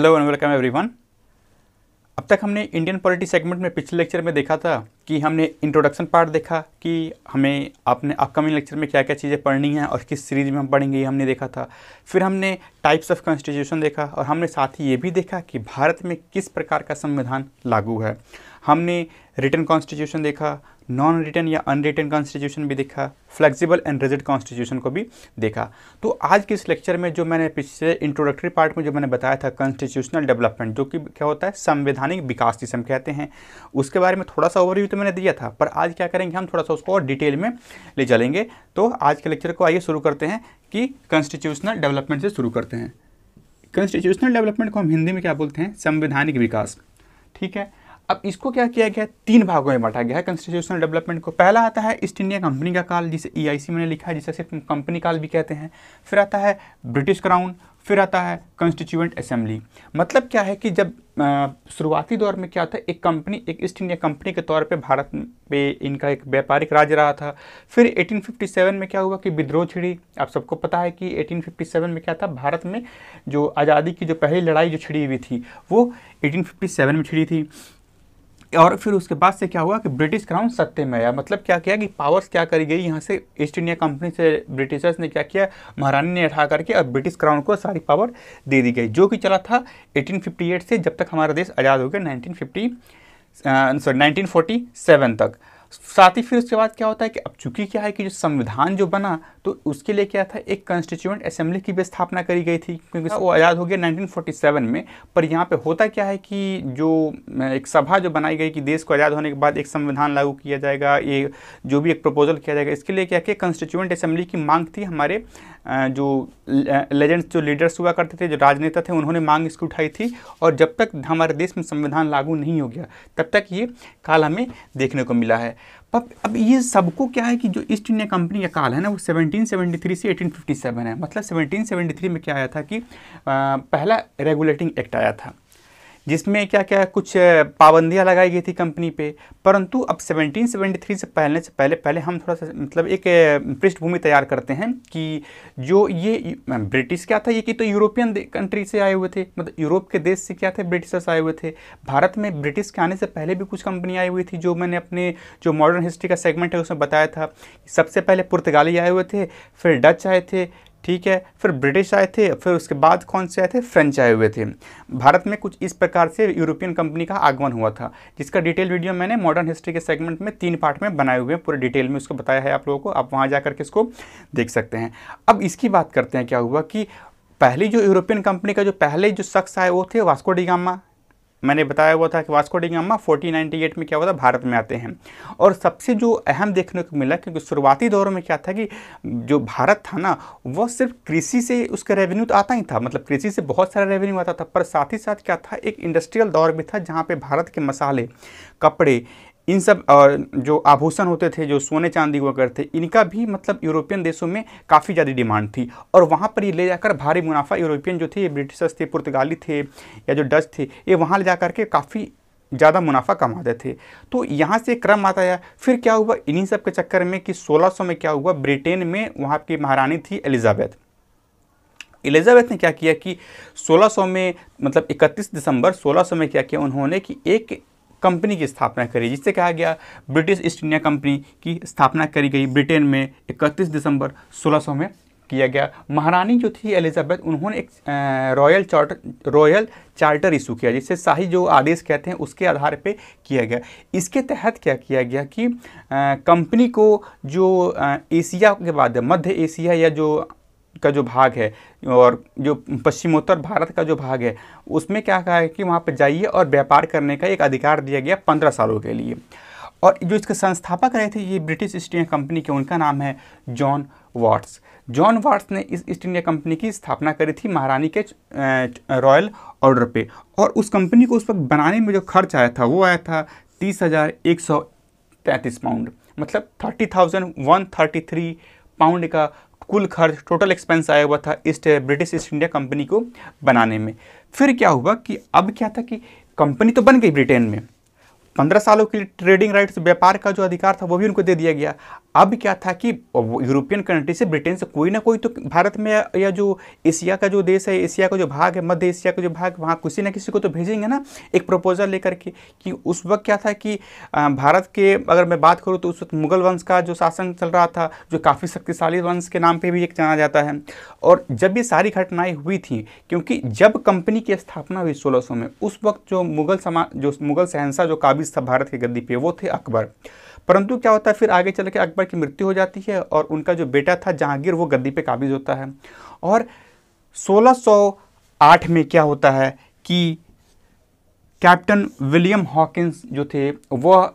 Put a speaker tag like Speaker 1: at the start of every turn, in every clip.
Speaker 1: hello and welcome everyone अब तक हमने इंडियन पॉलिटी सेगमेंट में पिछले लेक्चर में देखा था कि हमने इंट्रोडक्शन पार्ट देखा कि हमें आपने अपकमिंग लेक्चर में क्या क्या चीज़ें पढ़नी हैं और किस सीरीज में हम पढ़ेंगे ये हमने देखा था फिर हमने टाइप्स ऑफ कॉन्स्टिट्यूशन देखा और हमने साथ ही ये भी देखा कि भारत में किस प्रकार का संविधान लागू है हमने रिटर्न कॉन्स्टिट्यूशन देखा नॉन रिटर्न या अनरिटर्न कॉन्स्टिट्यूशन भी देखा फ्लेक्सिबल एंड रिजिड कॉन्स्टिट्यूशन को भी देखा तो आज के इस लेक्चर में जो मैंने पिछले इंट्रोडक्टरी पार्ट में जो मैंने बताया था कॉन्स्टिट्यूशनल डेवलपमेंट जो कि क्या होता है संवैधानिक विकास जिसे हम कहते हैं उसके बारे में थोड़ा सा ओवरव्यू तो मैंने दिया था पर आज क्या करेंगे हम थोड़ा सा उसको और डिटेल में ले चलेंगे तो आज के लेक्चर को आइए शुरू करते हैं कि कॉन्स्टिट्यूशनल डेवलपमेंट से शुरू करते हैं कॉन्स्टिट्यूशनल डेवलपमेंट को हम हिंदी में क्या बोलते हैं संवैधानिक विकास ठीक है अब इसको क्या किया गया तीन भागों में बांटा गया है कंस्टिट्यूशनल डेवलपमेंट को पहला आता है ईस्ट इंडिया कंपनी का काल जिसे ईआईसी e मैंने लिखा है जिसे सिर्फ कंपनी काल भी कहते हैं फिर आता है ब्रिटिश क्राउन फिर आता है कंस्टिट्यूएंट असेंबली मतलब क्या है कि जब शुरुआती दौर में क्या था एक कंपनी एक ईस्ट इंडिया कंपनी के तौर पे भारत पे इनका एक व्यापारिक राज्य रहा था फिर 1857 में क्या हुआ कि विद्रोह छिड़ी आप सबको पता है कि 1857 में क्या था भारत में जो आज़ादी की जो पहली लड़ाई जो छिड़ी हुई थी वो एटीन में छिड़ी थी और फिर उसके बाद से क्या हुआ कि ब्रिटिश क्राउन सत्ते में आया मतलब क्या किया कि पावर्स क्या करी गई यहाँ से ईस्ट इंडिया कंपनी से ब्रिटिशर्स ने क्या किया महारानी ने उठा करके और ब्रिटिश क्राउन को सारी पावर दे दी गई जो कि चला था 1858 से जब तक हमारा देश आज़ाद हो गया नाइनटीन सॉरी नाइनटीन तक साथ ही फिर उसके बाद क्या होता है कि अब चूंकि क्या है कि जो संविधान जो बना तो उसके लिए क्या था एक कॉन्स्टिट्यूंट असेंबली की भी स्थापना करी गई थी क्योंकि वो आज़ाद हो गया 1947 में पर यहाँ पे होता क्या है कि जो एक सभा जो बनाई गई कि देश को आज़ाद होने के बाद एक संविधान लागू किया जाएगा ये जो भी एक प्रपोजल किया जाएगा इसके लिए क्या कि कॉन्स्टिट्यूंट असेंबली की मांग थी हमारे जो लेजेंड्स जो लीडर्स हुआ करते थे जो राजनेता थे उन्होंने मांग इसकी उठाई थी और जब तक हमारे देश में संविधान लागू नहीं हो गया तब तक ये काल हमें देखने को मिला है अब अब ये सबको क्या है कि जो ईस्ट इंडिया कंपनी का काल है ना वो 1773 से 1857 है मतलब 1773 में क्या आया था कि आ, पहला रेगुलेटिंग एक्ट आया था जिसमें क्या क्या कुछ पाबंदियां लगाई गई थी कंपनी पे परंतु अब 1773 से पहले से पहले पहले हम थोड़ा सा मतलब एक पृष्ठभूमि तैयार करते हैं कि जो ये ब्रिटिश क्या था ये कि तो यूरोपियन कंट्री से आए हुए थे मतलब यूरोप के देश से क्या थे ब्रिटिशर्स आए हुए थे भारत में ब्रिटिश के आने से पहले भी कुछ कंपनियाँ आई हुई थी जो मैंने अपने जो मॉडर्न हिस्ट्री का सेगमेंट है उसमें बताया था सबसे पहले पुर्तगाली आए हुए थे फिर डच आए थे ठीक है फिर ब्रिटिश आए थे फिर उसके बाद कौन से आए थे फ्रेंच आए हुए थे भारत में कुछ इस प्रकार से यूरोपियन कंपनी का आगमन हुआ था जिसका डिटेल वीडियो मैंने मॉडर्न हिस्ट्री के सेगमेंट में तीन पार्ट में बनाए हुए हैं पूरे डिटेल में उसको बताया है आप लोगों को आप वहाँ जा करके इसको देख सकते हैं अब इसकी बात करते हैं क्या हुआ कि पहली जो यूरोपियन कंपनी का जो पहले जो शख्स आए वो थे वास्को डिगामा मैंने बताया हुआ था कि वास्को डिगामा एट में क्या हुआ था भारत में आते हैं और सबसे जो अहम देखने को मिला क्योंकि शुरुआती दौर में क्या था कि जो भारत था ना वह सिर्फ कृषि से उसका रेवेन्यू तो आता ही था मतलब कृषि से बहुत सारा रेवेन्यू आता था पर साथ ही साथ क्या था एक इंडस्ट्रियल दौर भी था जहाँ पर भारत के मसाले कपड़े इन सब जो आभूषण होते थे जो सोने चांदी हुआ करते थे इनका भी मतलब यूरोपियन देशों में काफ़ी ज़्यादा डिमांड थी और वहाँ पर ये ले जाकर भारी मुनाफा यूरोपियन जो थे ब्रिटिशर्स थे पुर्तगाली थे या जो डच थे ये वहाँ ले जा के काफ़ी ज़्यादा मुनाफा कमाते थे तो यहाँ से क्रम आता है फिर क्या हुआ इन्हीं सब के चक्कर में कि सोलह में क्या हुआ ब्रिटेन में वहाँ की महारानी थी एलिजाबैथ एलिजाबेथ ने क्या किया कि 1600 में मतलब 31 दिसंबर 1600 में क्या किया उन्होंने कि एक कंपनी की स्थापना करी जिससे कहा गया ब्रिटिश ईस्ट इंडिया कंपनी की स्थापना करी गई ब्रिटेन में 31 दिसंबर 1600 में किया गया महारानी जो थी एलिजाबेथ उन्होंने एक royal charter royal charter issue किया जिसे शाही जो आदेश कहते हैं उसके आधार पे किया गया इसके तहत क्या किया गया कि कंपनी को जो एशिया के बाद मध्य एशिया या जो का जो भाग है और जो पश्चिमोत्तर भारत का जो भाग है उसमें क्या कहा है कि वहाँ पर जाइए और व्यापार करने का एक अधिकार दिया गया पंद्रह सालों के लिए और जो इसके संस्थापक रहे थे ये ब्रिटिश ईस्ट इंडिया कंपनी के उनका नाम है जॉन वाट्स जॉन वाट्स ने इस ईस्ट इंडिया कंपनी की स्थापना करी थी महारानी के रॉयल ऑर्डर पे और उस कंपनी को उस वक्त बनाने में जो खर्च आया था वो आया था तीस हज़ार एक सौ तैंतीस पाउंड मतलब thirty thousand one thirty three pound का कुल खर्च टोटल एक्सपेंस आया हुआ था East British East India Company को बनाने में फिर क्या हुआ कि अब क्या था कि कंपनी तो बन गई ब्रिटेन में पंद्रह सालों के लिए ट्रेडिंग राइट्स व्यापार का जो अधिकार था वो भी उनको दे दिया गया अब क्या था कि यूरोपियन कंट्री से ब्रिटेन से कोई ना कोई तो भारत में या जो एशिया का जो देश है एशिया का जो भाग है मध्य एशिया का जो भाग वहाँ किसी ना किसी को तो भेजेंगे ना एक प्रपोजल लेकर के कि उस वक्त क्या था कि भारत के अगर मैं बात करूँ तो उस वक्त मुगल वंश का जो शासन चल रहा था जो काफ़ी शक्तिशाली वंश के नाम पर भी एक जाना जाता है और जब ये सारी घटनाएँ हुई थी क्योंकि जब कंपनी की स्थापना हुई सोलह में उस वक्त जो मुगल समाज जो मुगल शहनशाह जो काबिल काबिज था भारत के गद्दी पे वो थे अकबर परंतु क्या होता है फिर आगे चल के अकबर की मृत्यु हो जाती है और उनका जो बेटा था जहांगीर वो गद्दी पे काबिज होता है और 1608 में क्या होता है कि कैप्टन विलियम हॉकिंस जो थे वह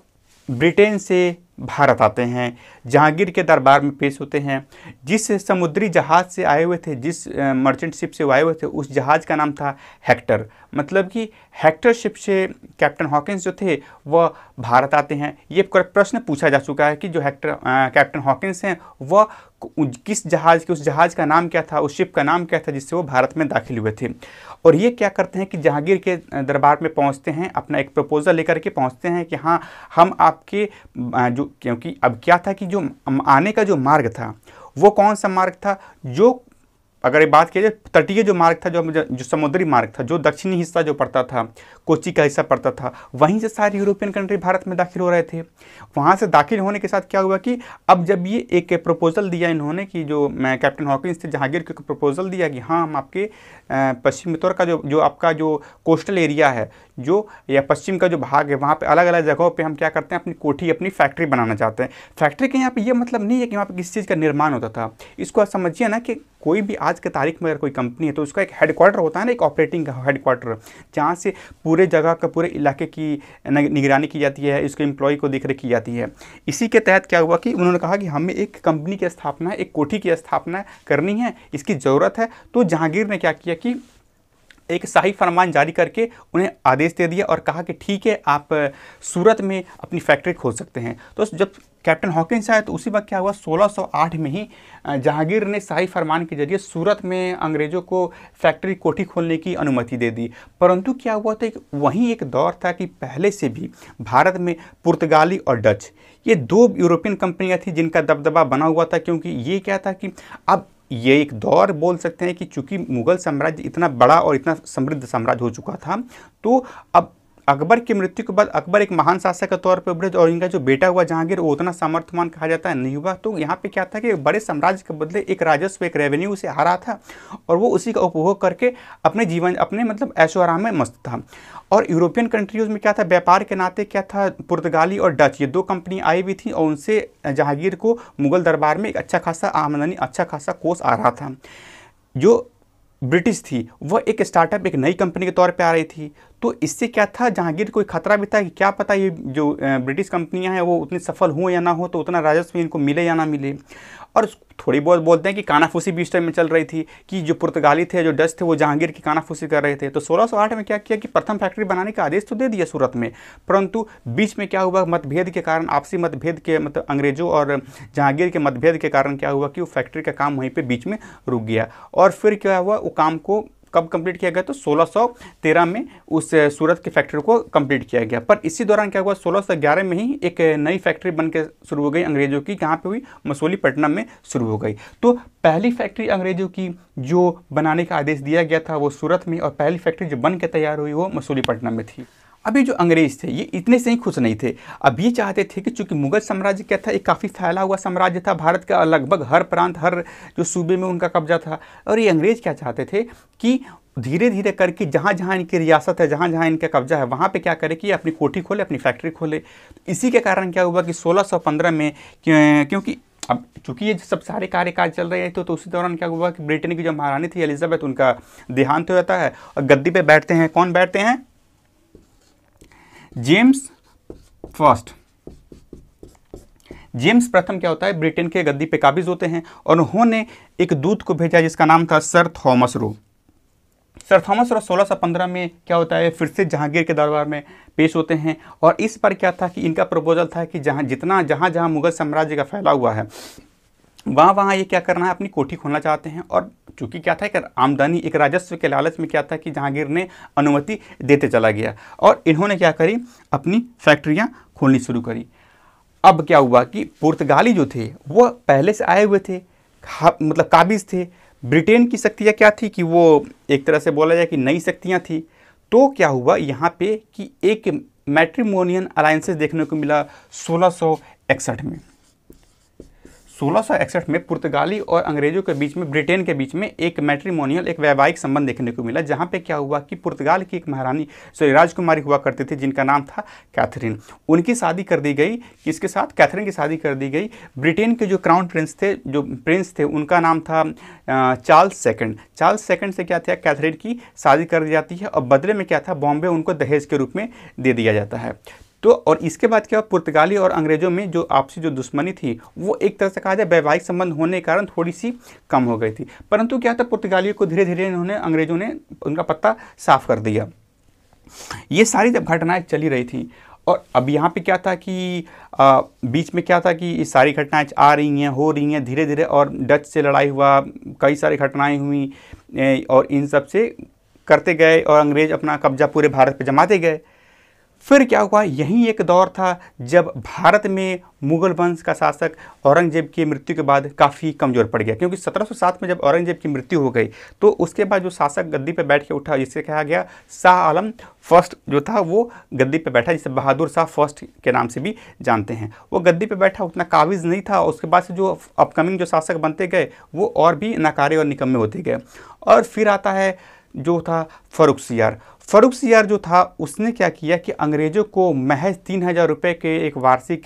Speaker 1: ब्रिटेन से भारत आते हैं जहांगीर के दरबार में पेश होते हैं जिस समुद्री जहाज़ से आए हुए थे जिस मर्चेंट शिप से आए हुए थे उस जहाज़ का नाम था हेक्टर मतलब कि हेक्टर शिप से कैप्टन हॉकिंस जो थे वह भारत आते हैं ये प्रश्न पूछा जा चुका है कि जो हेक्टर कैप्टन हॉकिंस हैं वह किस जहाज़ के उस जहाज़ का नाम क्या था उस शिप का नाम क्या था जिससे वो भारत में दाखिल हुए थे और ये क्या करते हैं कि जहांगीर के दरबार में पहुंचते हैं अपना एक प्रपोज़ल लेकर के पहुंचते हैं कि हाँ हम आपके जो क्योंकि अब क्या था कि जो आने का जो मार्ग था वो कौन सा मार्ग था जो अगर ये बात की जाए तटीय जो मार्ग था जो जो समुद्री मार्ग था जो दक्षिणी हिस्सा जो पड़ता था कोची का हिस्सा पड़ता था वहीं से सारे यूरोपियन कंट्री भारत में दाखिल हो रहे थे वहाँ से दाखिल होने के साथ क्या हुआ कि अब जब ये एक प्रपोज़ल दिया इन्होंने कि जो मैं कैप्टन हॉकिंस थे जहांगीर को प्रपोज़ल दिया कि हाँ हम आपके पश्चिम तौर का जो जो आपका जो कोस्टल एरिया है जो या पश्चिम का जो भाग है वहाँ पर अलग अलग जगहों पर हम क्या करते हैं अपनी कोठी अपनी फैक्ट्री बनाना चाहते हैं फैक्ट्री के यहाँ पर यह मतलब नहीं है कि वहाँ पर किसी चीज़ का निर्माण होता था इसको समझिए ना कि कोई भी आज के तारीख में अगर कोई कंपनी है तो उसका एक हेडक्वार्टर होता है ना एक ऑपरेटिंग हेडक्वार्टर जहाँ से पूरे जगह का पूरे इलाके की निगरानी की जाती है इसके एम्प्लॉय को देख रेख की जाती है इसी के तहत क्या हुआ कि उन्होंने कहा कि हमें एक कंपनी की स्थापना एक कोठी की स्थापना करनी है इसकी ज़रूरत है तो जहांगीर ने क्या किया कि एक शाही फरमान जारी करके उन्हें आदेश दे दिया और कहा कि ठीक है आप सूरत में अपनी फैक्ट्री खोल सकते हैं तो जब कैप्टन हॉकिंस आया तो उसी वक्त क्या हुआ 1608 में ही जहांगीर ने शाही फरमान के जरिए सूरत में अंग्रेज़ों को फैक्ट्री कोठी खोलने की अनुमति दे दी परंतु क्या हुआ था कि वहीं एक दौर था कि पहले से भी भारत में पुर्तगाली और डच ये दो यूरोपियन कंपनियां थी जिनका दबदबा बना हुआ था क्योंकि ये क्या था कि अब ये एक दौर बोल सकते हैं कि चूंकि मुग़ल साम्राज्य इतना बड़ा और इतना समृद्ध साम्राज्य हो चुका था तो अब अकबर की मृत्यु के बाद अकबर एक महान शासक के तौर पर उभरे और इनका जो बेटा हुआ जहांगीर वो उतना समर्थमान कहा जाता है नहीं हुआ तो यहाँ पे क्या था कि बड़े साम्राज्य के बदले एक राजस्व एक रेवेन्यू उसे हारा था और वो उसी का उपभोग करके अपने जीवन अपने मतलब ऐशो आराम में मस्त था और यूरोपियन कंट्रीज़ में क्या था व्यापार के नाते क्या था पुर्तगाली और डच ये दो कंपनी आई हुई थी और उनसे जहांगीर को मुगल दरबार में एक अच्छा खासा आमदनी अच्छा खासा कोष आ रहा था जो ब्रिटिश थी वह एक स्टार्टअप एक नई कंपनी के तौर पे आ रही थी तो इससे क्या था जहांगीर कोई खतरा भी था कि क्या पता ये जो ब्रिटिश कंपनियां हैं वो उतनी सफल हों या ना हो तो उतना राजस्व इनको मिले या ना मिले और थोड़ी बहुत बोलते हैं कि कानाफूसी भी इस टाइम में चल रही थी कि जो पुर्तगाली थे जो डच थे वो जहांगीर की कानाफूसी कर रहे थे तो 1608 में क्या किया कि प्रथम फैक्ट्री बनाने का आदेश तो दे दिया सूरत में परंतु बीच में क्या हुआ मतभेद के कारण आपसी मतभेद के मतलब अंग्रेजों और जहांगीर के मतभेद के कारण क्या हुआ कि वो फैक्ट्री का काम वहीं पर बीच में रुक गया और फिर क्या हुआ वो काम को कब कंप्लीट किया गया तो 1613 में उस सूरत की फैक्ट्री को कंप्लीट किया गया पर इसी दौरान क्या हुआ 1611 में ही एक नई फैक्ट्री बन के शुरू हो गई अंग्रेज़ों की कहाँ पर हुई मसूली पटना में शुरू हो गई तो पहली फैक्ट्री अंग्रेज़ों की जो बनाने का आदेश दिया गया था वो सूरत में और पहली फैक्ट्री जो बन के तैयार हुई वो पटना में थी अभी जो अंग्रेज़ थे ये इतने से ही खुश नहीं थे अब ये चाहते थे कि चूंकि मुगल साम्राज्य क्या था एक काफ़ी फैला हुआ साम्राज्य था भारत का लगभग हर प्रांत हर जो सूबे में उनका कब्जा था और ये अंग्रेज़ क्या चाहते थे कि धीरे धीरे करके जहाँ जहाँ इनकी रियासत है जहाँ जहाँ इनका कब्जा है वहाँ पे क्या करे कि अपनी कोठी खोले अपनी फैक्ट्री खोले तो इसी के कारण क्या हुआ कि 1615 में क्योंकि अब चूंकि ये सब सारे कार्यकाल चल रहे हैं तो, तो उसी दौरान क्या हुआ कि ब्रिटेन की जो महारानी थी एलिजाबेथ उनका देहांत हो जाता है और गद्दी पर बैठते हैं कौन बैठते हैं जेम्स फर्स्ट जेम्स प्रथम क्या होता है ब्रिटेन के गद्दी पे काबिज होते हैं और उन्होंने एक दूत को भेजा जिसका नाम था sir Thomas Roe sir Thomas Roe सोलह सौ पंद्रह में क्या होता है फिर से जहांगीर के दरबार में पेश होते हैं और इस पर क्या था कि इनका प्रपोजल था कि जहाँ जितना जहाँ जहाँ मुगल साम्राज्य का फैला हुआ है वहाँ वहाँ ये क्या करना है अपनी कोठी खोलना चाहते हैं और चूँकि क्या था एक आमदनी एक राजस्व के लालच में क्या था कि जहांगीर ने अनुमति देते चला गया और इन्होंने क्या करी अपनी फैक्ट्रियाँ खोलनी शुरू करी अब क्या हुआ कि पुर्तगाली जो थे वह पहले से आए हुए थे मतलब काबिज थे ब्रिटेन की शक्तियाँ क्या थी कि वो एक तरह से बोला जाए कि नई शक्तियाँ थी तो क्या हुआ यहाँ पे कि एक मैट्रिमोनियन अलायंसेस देखने को मिला सोलह में सोलह में पुर्तगाली और अंग्रेजों के बीच में ब्रिटेन के बीच में एक मैट्रीमोनियल एक वैवाहिक संबंध देखने को मिला जहाँ पे क्या हुआ कि पुर्तगाल की एक महारानी सॉरी राजकुमारी हुआ करती थी जिनका नाम था कैथरीन उनकी शादी कर दी गई किसके साथ कैथरीन की शादी कर दी गई ब्रिटेन के जो क्राउन प्रिंस थे जो प्रिंस थे उनका नाम था चार्ल्स सेकेंड चार्ल्स सेकेंड से क्या था कैथरीन की शादी कर दी जाती है और बदले में क्या था बॉम्बे उनको दहेज के रूप में दे दिया जाता है तो और इसके बाद क्या पुर्तगाली और अंग्रेजों में जो आपसी जो दुश्मनी थी वो एक तरह से कहा जाए वैवाहिक संबंध होने के कारण थोड़ी सी कम हो गई थी परंतु क्या था पुर्तगालियों को धीरे धीरे इन्होंने अंग्रेजों ने उनका पत्ता साफ कर दिया ये सारी जब घटनाएं चली रही थी और अब यहाँ पे क्या था कि आ, बीच में क्या था कि ये सारी घटनाएं आ रही हैं हो रही हैं धीरे धीरे और डच से लड़ाई हुआ कई सारी घटनाएं हुई और इन सब से करते गए और अंग्रेज़ अपना कब्जा पूरे भारत पे जमाते गए फिर क्या हुआ यही एक दौर था जब भारत में मुगल वंश का शासक औरंगजेब की मृत्यु के बाद काफ़ी कमज़ोर पड़ गया क्योंकि 1707 में जब औरंगजेब की मृत्यु हो गई तो उसके बाद जो शासक गद्दी पर बैठ के उठा जिसे कहा गया शाह आलम फर्स्ट जो था वो गद्दी पर बैठा जिसे बहादुर शाह फर्स्ट के नाम से भी जानते हैं वो गद्दी पर बैठा उतना काबिज नहीं था उसके बाद से जो अपकमिंग जो शासक बनते गए वो और भी नाकारे और निकम्मे होते गए और फिर आता है जो था फरुख सियार फरूख सियार जो था उसने क्या किया कि अंग्रेज़ों को महज तीन हज़ार रुपये के एक वार्षिक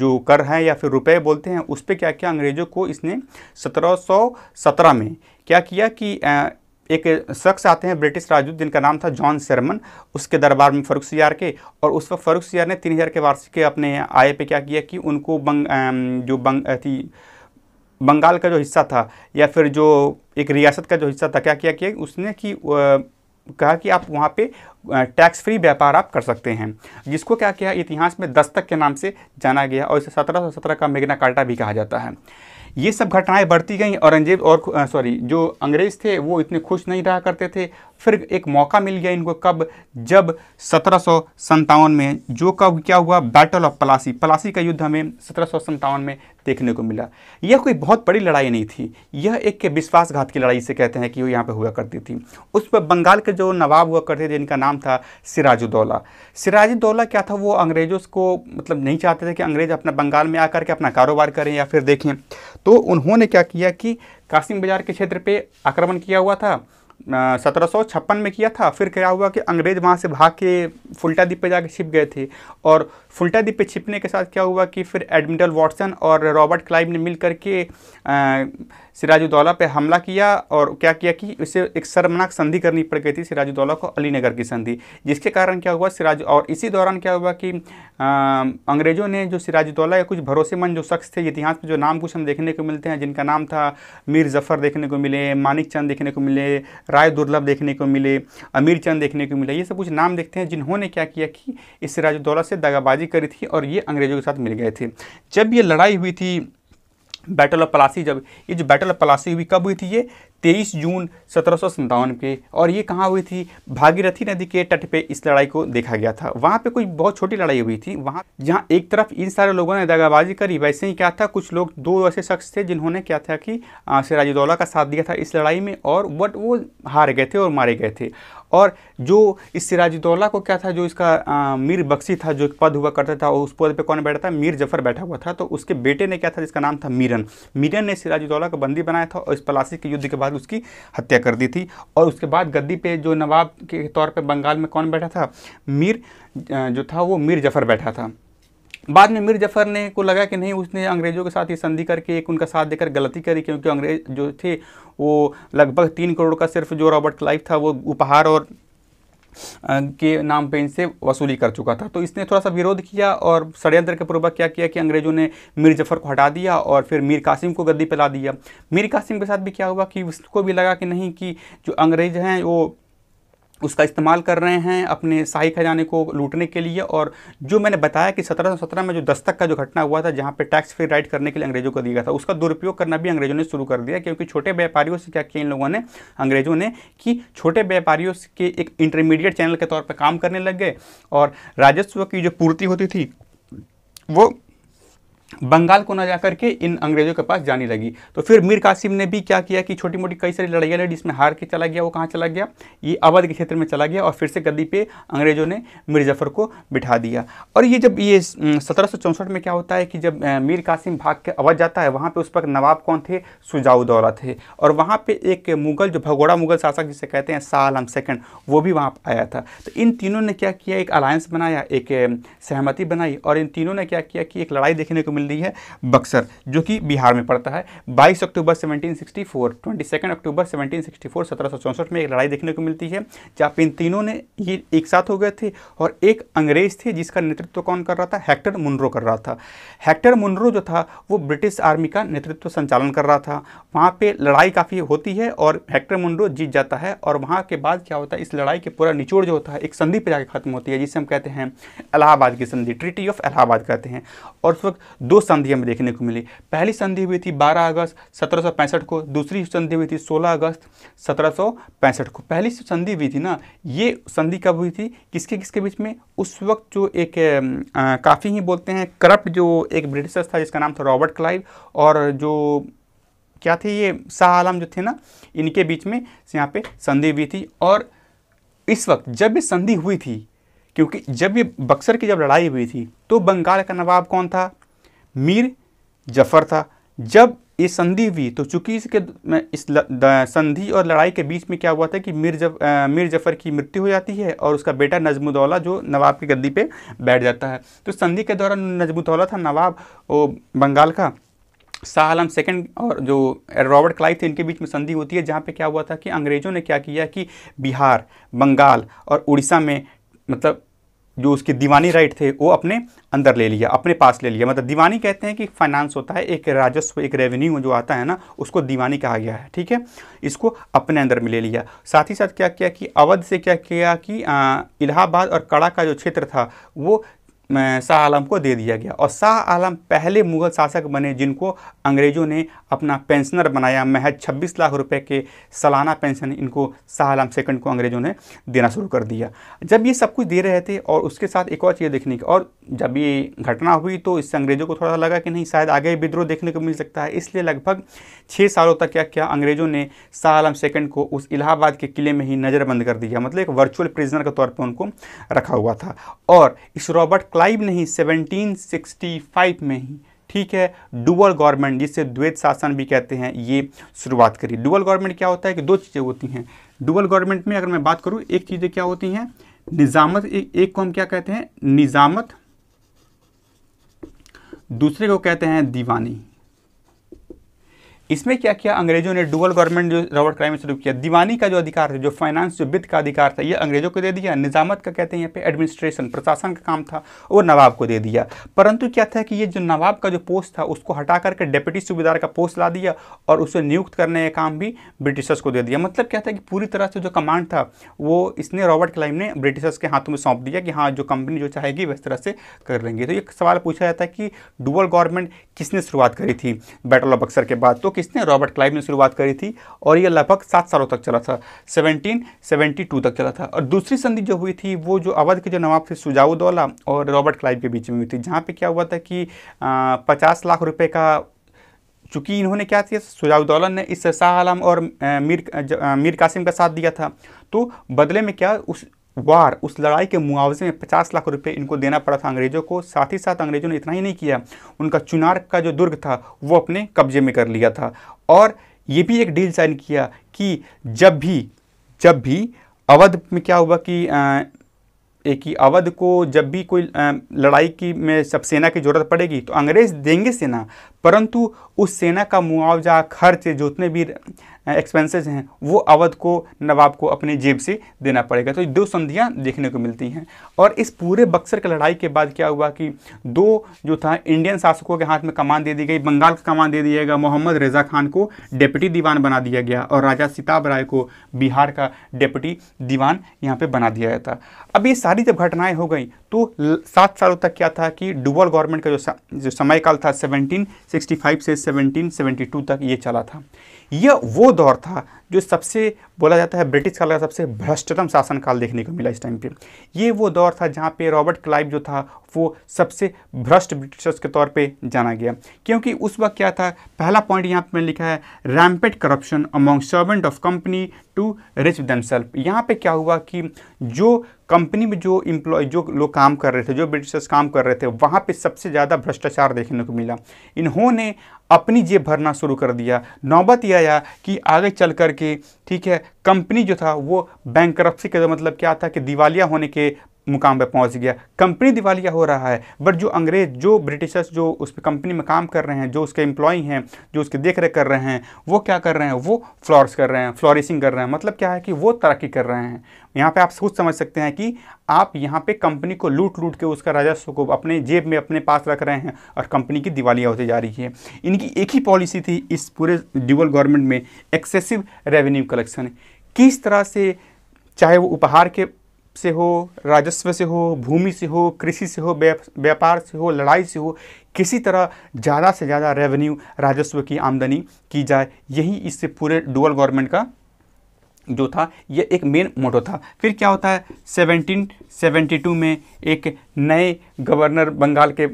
Speaker 1: जो कर हैं या फिर रुपए बोलते हैं उस पर क्या किया अंग्रेज़ों को इसने 1717 में क्या किया कि आ, एक शख्स आते हैं ब्रिटिश राजदूत जिनका नाम था जॉन शर्मन उसके दरबार में फरूख सियार के और उस वक्त फरूख सियार ने तीन हज़ार के वार्षिक के अपने आय पे क्या किया कि उनको बंग जो बंग थी बंगाल का जो हिस्सा था या फिर जो एक रियासत का जो हिस्सा था क्या किया कि उसने कि कहा कि आप वहाँ पे टैक्स फ्री व्यापार आप कर सकते हैं जिसको क्या किया इतिहास में दस्तक के नाम से जाना गया और इसे सत्रह सौ सत्रह का मेघना कार्टा भी कहा जाता है ये सब घटनाएं बढ़ती गईं औरंगजेब और, और सॉरी जो अंग्रेज़ थे वो इतने खुश नहीं रहा करते थे फिर एक मौका मिल गया इनको कब जब सत्रह में जो कब क्या हुआ बैटल ऑफ पलासी पलासी का युद्ध हमें सत्रह में देखने को मिला यह कोई बहुत बड़ी लड़ाई नहीं थी यह एक विश्वासघात की लड़ाई से कहते हैं कि वो यहाँ पर हुआ करती थी उस पर बंगाल के जो नवाब हुआ करते थे जिनका नाम था सिराजुद्दौला सिराजुद्दौला क्या था वो अंग्रेज़ों को मतलब नहीं चाहते थे कि अंग्रेज़ अपना बंगाल में आकर के अपना कारोबार करें या फिर देखें तो उन्होंने क्या किया कि कासिम बाजार के क्षेत्र पर आक्रमण किया हुआ था सत्रह में किया था फिर क्या हुआ कि अंग्रेज वहाँ से भाग के फुलटा द्वीप पे जाके छिप गए थे और फुलटा द्वीप पे छिपने के साथ क्या हुआ कि फिर एडमिरल वॉटसन और रॉबर्ट क्लाइव ने मिल करके सिराजुद्दौला पे हमला किया और क्या किया कि इसे एक शर्मनाक संधि करनी पड़ गई थी सिराजुद्दौला को अलीनगर की संधि जिसके कारण क्या हुआ सिराज और इसी दौरान क्या हुआ कि आ, अंग्रेज़ों ने जो सिराजुद्दौला या कुछ भरोसेमंद जो शख्स थे इतिहास में जो नाम कुछ हम देखने को मिलते हैं जिनका नाम था मीर जफ़र देखने को मिले मानिक चंद देखने को मिले राय दुर्लभ देखने को मिले अमीर चंद देखने को मिले ये सब कुछ नाम देखते हैं जिन्होंने क्या किया कि इस सिराजुद्दौला से दगाबाजी करी थी और ये अंग्रेज़ों के साथ मिल गए थे जब ये लड़ाई हुई थी बैटल ऑफ पलासी जब ये जो बैटल ऑफ पलासी हुई कब हुई थी ये तेईस जून सत्रह के और ये कहाँ हुई थी भागीरथी नदी के तट पे इस लड़ाई को देखा गया था वहाँ पे कोई बहुत छोटी लड़ाई हुई थी वहाँ जहाँ एक तरफ इन सारे लोगों ने दगाबाजी करी वैसे ही क्या था कुछ लोग दो ऐसे शख्स थे जिन्होंने क्या था कि सिराजुद्दौला का साथ दिया था इस लड़ाई में और बट वो हार गए थे और मारे गए थे और जो इस सिराजुद्दौला को क्या था जो इसका आ, मीर बख्शी था जो एक पद हुआ करता था उस पद पे कौन बैठा था मीर जफर बैठा हुआ था तो उसके बेटे ने क्या था जिसका नाम था मीरन मीरन ने सिराजुद्दौला को बंदी बनाया था और इस पलासी के युद्ध के बाद उसकी हत्या कर दी थी और उसके बाद गद्दी पे जो नवाब के तौर पर बंगाल में कौन बैठा था मीर जो था वो मीर जफर बैठा था बाद में मीर जफर ने को लगा कि नहीं उसने अंग्रेज़ों के साथ ही संधि करके एक उनका साथ देकर गलती करी क्योंकि अंग्रेज जो थे वो लगभग तीन करोड़ का सिर्फ जो रॉबर्ट क्लाइव था वो उपहार और के नाम पे इनसे वसूली कर चुका था तो इसने थोड़ा सा विरोध किया और षड्यंत्र के पूर्वक क्या किया कि अंग्रेज़ों ने मीर जफ़र को हटा दिया और फिर मीर कासिम को गद्दी पिला ला दिया मीर कासिम के साथ भी क्या हुआ कि उसको भी लगा कि नहीं कि जो अंग्रेज़ हैं वो उसका इस्तेमाल कर रहे हैं अपने शाही खजाने को लूटने के लिए और जो मैंने बताया कि 1717 में जो दस्तक का जो घटना हुआ था जहाँ पे टैक्स फ्री राइट करने के लिए अंग्रेजों को दिया गया था उसका दुरुपयोग करना भी अंग्रेजों ने शुरू कर दिया क्योंकि छोटे व्यापारियों से क्या किया इन लोगों ने अंग्रेजों ने कि छोटे व्यापारियों के एक इंटरमीडिएट चैनल के तौर पर काम करने लग गए और राजस्व की जो पूर्ति होती थी वो बंगाल को ना जाकर के इन अंग्रेजों के पास जाने लगी तो फिर मीर कासिम ने भी क्या किया कि छोटी मोटी कई सारी लड़ाइयाँ लड़ी जिसमें हार के चला गया वो कहाँ चला गया ये अवध के क्षेत्र में चला गया और फिर से गद्दी पे अंग्रेजों ने मीर जफ़र को बिठा दिया और ये जब ये सत्रह में क्या होता है कि जब मीर कासिम भाग के अवध जाता है वहाँ पर उस पर नवाब कौन थे दौरा थे और वहाँ पर एक मुगल जो भगोड़ा मुगल शासक जिसे कहते हैं शाह आलम सेकेंड वो भी वहाँ आया था तो इन तीनों ने क्या किया एक अलायंस बनाया एक सहमति बनाई और इन तीनों ने क्या किया कि एक लड़ाई देखने को मिल रही है बक्सर जो कि बिहार में पड़ता है 22 अक्टूबर 1764 सिक्सटी अक्टूबर 1764 1764 में एक लड़ाई देखने को मिलती है जहाँ पे इन तीनों ने ये एक साथ हो गए थे और एक अंग्रेज थे जिसका नेतृत्व तो कौन कर रहा था हेक्टर मुनरो कर रहा था हेक्टर मुनरो जो था वो ब्रिटिश आर्मी का नेतृत्व तो संचालन कर रहा था वहाँ पर लड़ाई काफ़ी होती है और हेक्टर मुनरो जीत जाता है और वहाँ के बाद क्या होता है इस लड़ाई के पूरा निचोड़ जो होता है एक संधि पर जाकर खत्म होती है जिसे हम कहते हैं इलाहाबाद की संधि ट्रिटी ऑफ इलाहाबाद कहते हैं और उस वक्त दो संधि हमें देखने को मिली पहली संधि हुई थी 12 अगस्त सत्रह को दूसरी संधि हुई थी 16 अगस्त सत्रह को पहली संधि हुई थी ना ये संधि कब हुई थी किसके किसके बीच में उस वक्त जो एक काफ़ी ही बोलते हैं करप्ट जो एक ब्रिटिशर्स था जिसका नाम था रॉबर्ट क्लाइव और जो क्या थे ये शाह आलम जो थे ना इनके बीच में यहाँ पे संधि हुई थी और इस वक्त जब ये संधि हुई थी क्योंकि जब ये बक्सर की जब लड़ाई हुई थी तो बंगाल का नवाब कौन था मीर जफर था जब ये संधि हुई तो चूंकि इसके इस संधि और लड़ाई के बीच में क्या हुआ था कि मीर जफ मीर जफ़र की मृत्यु हो जाती है और उसका बेटा नजमुद्दौला जो नवाब की गद्दी पे बैठ जाता है तो संधि के दौरान नजमुद्दौला था नवाब वो बंगाल का शाह आलम सेकेंड और जो रॉबर्ट क्लाइव थे इनके बीच में संधि होती है जहाँ पर क्या हुआ था कि अंग्रेज़ों ने क्या किया कि बिहार बंगाल और उड़ीसा में मतलब जो उसके दीवानी राइट थे वो अपने अंदर ले लिया अपने पास ले लिया मतलब दीवानी कहते हैं कि फाइनेंस होता है एक राजस्व एक रेवेन्यू जो आता है ना उसको दीवानी कहा गया है ठीक है इसको अपने अंदर में ले लिया साथ ही साथ क्या किया कि अवध से क्या किया कि इलाहाबाद और कड़ा का जो क्षेत्र था वो शाह आलम को दे दिया गया और शाह आलम पहले मुगल शासक बने जिनको अंग्रेज़ों ने अपना पेंशनर बनाया महज 26 लाख रुपए के सालाना पेंशन इनको शाह आलम सेकंड को अंग्रेज़ों ने देना शुरू कर दिया जब ये सब कुछ दे रहे थे और उसके साथ एक और चीज़ देखने की और जब ये घटना हुई तो इससे अंग्रेज़ों को थोड़ा सा लगा कि नहीं शायद आगे विद्रोह देखने को मिल सकता है इसलिए लगभग छः सालों तक क्या क्या अंग्रेज़ों ने शाह आलम सेकेंड को उस इलाहाबाद के किले में ही नज़रबंद कर दिया मतलब एक वर्चुअल प्रिजनर के तौर पर उनको रखा हुआ था और इस रॉबर्ट क्लाइव ने ही सेवनटीन में ही ठीक है डुअल गवर्नमेंट जिसे द्वैत शासन भी कहते हैं ये शुरुआत करी डुअल गवर्नमेंट क्या होता है कि दो चीज़ें होती हैं डुअल गवर्नमेंट में अगर मैं बात करूँ एक चीज़ें क्या होती हैं निज़ामत एक, एक को हम क्या कहते हैं निज़ामत दूसरे को कहते हैं दीवानी इसमें क्या किया अंग्रेजों ने डुअल गवर्नमेंट जो रॉबर्ट क्राइम शुरू किया दीवानी का जो अधिकार था जो फाइनेंस जो वित्त का अधिकार था ये अंग्रेजों को दे दिया निजामत का कहते हैं यहाँ पे एडमिनिस्ट्रेशन प्रशासन का काम था वो नवाब को दे दिया परंतु क्या था कि ये जो नवाब का जो पोस्ट था उसको हटा करके डेप्यूटी सूबेदार का पोस्ट ला दिया और उसे नियुक्त करने का काम भी ब्रिटिशर्स को दे दिया मतलब क्या था कि पूरी तरह से जो कमांड था वो इसने रॉबर्ट क्लाइम ने ब्रिटिशर्स के हाथों में सौंप दिया कि हाँ जो कंपनी जो चाहेगी वह तरह से कर लेंगे तो ये सवाल पूछा जाता है कि डुअल गवर्नमेंट किसने शुरुआत करी थी बैटल ऑफ बक्सर के बाद तो किसने रॉबर्ट क्लाइव ने शुरुआत करी थी और यह लगभग सात सालों तक चला था 1772 तक चला था और दूसरी संधि जो हुई थी वो जो अवध के जो नवाब थे सुजाउदौला और रॉबर्ट क्लाइव के बीच में हुई थी जहाँ पर क्या हुआ था कि पचास लाख रुपये का चूंकि इन्होंने क्या किया सुजाउद्दौला ने इस शाह आलम और मीर मीर कासिम का साथ दिया था तो बदले में क्या उस वार उस लड़ाई के मुआवजे में पचास लाख रुपये इनको देना पड़ा था अंग्रेज़ों को साथ ही साथ अंग्रेज़ों ने इतना ही नहीं किया उनका चुनार का जो दुर्ग था वो अपने कब्जे में कर लिया था और ये भी एक डील साइन किया कि जब भी जब भी अवध में क्या हुआ कि आ, एक ही अवध को जब भी कोई लड़ाई की में सब सेना की ज़रूरत पड़ेगी तो अंग्रेज़ देंगे सेना परंतु उस सेना का मुआवजा खर्च जितने भी एक्सपेंसेस हैं वो अवध को नवाब को अपने जेब से देना पड़ेगा तो दो संधियां देखने को मिलती हैं और इस पूरे बक्सर की लड़ाई के बाद क्या हुआ कि दो जो था इंडियन शासकों के हाथ में कमान दे दी गई बंगाल का कमान दे दिया गया मोहम्मद रजा खान को डेप्यूटी दीवान बना दिया गया और राजा सिताब राय को बिहार का डेप्यूटी दीवान यहाँ पर बना दिया गया था अब ये सारी जब घटनाएँ हो गई तो सात सालों तक क्या था कि डुबल गवर्नमेंट का जो जो समय काल था सेवनटीन 65 से 72 तक ये चला था यह वो दौर था जो सबसे बोला जाता है ब्रिटिश काल का सबसे भ्रष्टतम शासनकाल देखने को मिला इस टाइम पे ये वो दौर था जहाँ पे रॉबर्ट क्लाइव जो था वो सबसे भ्रष्ट ब्रिटिशर्स के तौर पे जाना गया क्योंकि उस वक्त क्या था पहला पॉइंट यहाँ पे मैंने लिखा है rampant corruption among servant of company to rich themselves यहाँ पे क्या हुआ कि जो कंपनी में जो इम्प्लॉय जो लोग काम कर रहे थे जो ब्रिटिशर्स काम कर रहे थे वहाँ पे सबसे ज़्यादा भ्रष्टाचार देखने को मिला इन्होंने अपनी जेब भरना शुरू कर दिया नौबत यह आया कि आगे चल कर के ठीक है कंपनी जो था वो बैंक के का मतलब क्या था कि दिवालिया होने के मुकाम पर पहुंच गया कंपनी दिवालिया हो रहा है बट जो अंग्रेज़ जो ब्रिटिशर्स जो उस कंपनी में काम कर रहे हैं जो उसके एम्प्लॉई हैं जो उसकी देख रेख कर रहे हैं वो क्या कर रहे हैं वो फ्लॉर्स कर रहे हैं फ्लॉरिशिंग कर रहे हैं मतलब क्या है कि वो तरक्की कर रहे हैं यहाँ पे आप सोच समझ सकते हैं कि आप यहाँ पे कंपनी को लूट लूट के उसका राजस्व को अपने जेब में अपने पास रख रहे हैं और कंपनी की दिवालिया होती जा रही है इनकी एक ही पॉलिसी थी इस पूरे ड्यूअल गवर्नमेंट में एक्सेसिव रेवेन्यू कलेक्शन किस तरह से चाहे वो उपहार के से हो राजस्व से हो भूमि से हो कृषि से हो व्यापार से हो लड़ाई से हो किसी तरह ज़्यादा से ज़्यादा रेवेन्यू राजस्व की आमदनी की जाए यही इससे पूरे डुअल गवर्नमेंट का जो था यह एक मेन मोटो था फिर क्या होता है 1772 में एक नए गवर्नर बंगाल के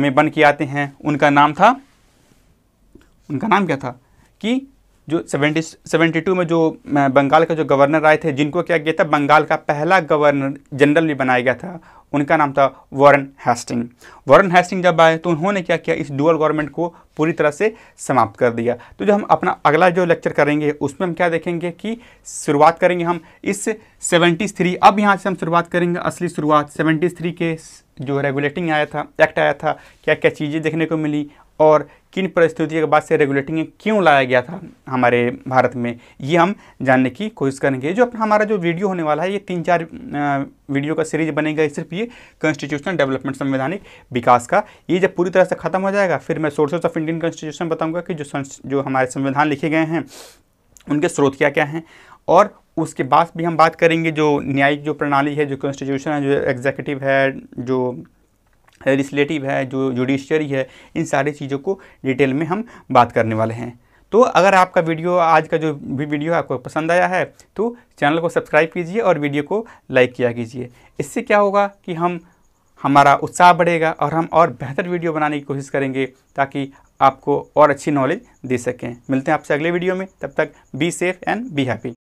Speaker 1: में बन के आते हैं उनका नाम था उनका नाम क्या था कि जो सेवेंटी सेवेंटी टू में जो बंगाल के जो गवर्नर आए थे जिनको क्या किया था बंगाल का पहला गवर्नर जनरल भी बनाया गया था उनका नाम था वॉरेन हेस्टिंग वॉरेन हेस्टिंग जब आए तो उन्होंने क्या किया इस डुअल गवर्नमेंट को पूरी तरह से समाप्त कर दिया तो जो हम अपना अगला जो लेक्चर करेंगे उसमें हम क्या देखेंगे कि शुरुआत करेंगे हम इस सेवेंटी थ्री अब यहाँ से हम शुरुआत करेंगे असली शुरुआत सेवेंटी थ्री के जो रेगुलेटिंग आया था एक्ट आया था क्या क्या चीज़ें देखने को मिली और किन परिस्थितियों के बाद से रेगुलेटिंग क्यों लाया गया था हमारे भारत में ये हम जानने की कोशिश करेंगे जो अपना हमारा जो वीडियो होने वाला है ये तीन चार वीडियो का सीरीज बनेगा सिर्फ ये कॉन्स्टिट्यूशनल डेवलपमेंट संवैधानिक विकास का ये जब पूरी तरह से खत्म हो जाएगा फिर मैं सोर्सेज ऑफ इंडियन कॉन्स्टिट्यूशन बताऊँगा कि जो जो हमारे संविधान लिखे गए हैं उनके स्रोत क्या क्या हैं और उसके बाद भी हम बात करेंगे जो न्यायिक जो प्रणाली है जो कॉन्स्टिट्यूशन है जो एग्जीक्यूटिव है जो लेजिस्लेटिव है जो जुडिशरी है इन सारी चीज़ों को डिटेल में हम बात करने वाले हैं तो अगर आपका वीडियो आज का जो भी वीडियो आपको पसंद आया है तो चैनल को सब्सक्राइब कीजिए और वीडियो को लाइक किया कीजिए इससे क्या होगा कि हम हमारा उत्साह बढ़ेगा और हम और बेहतर वीडियो बनाने की कोशिश करेंगे ताकि आपको और अच्छी नॉलेज दे सकें मिलते हैं आपसे अगले वीडियो में तब तक be safe and be happy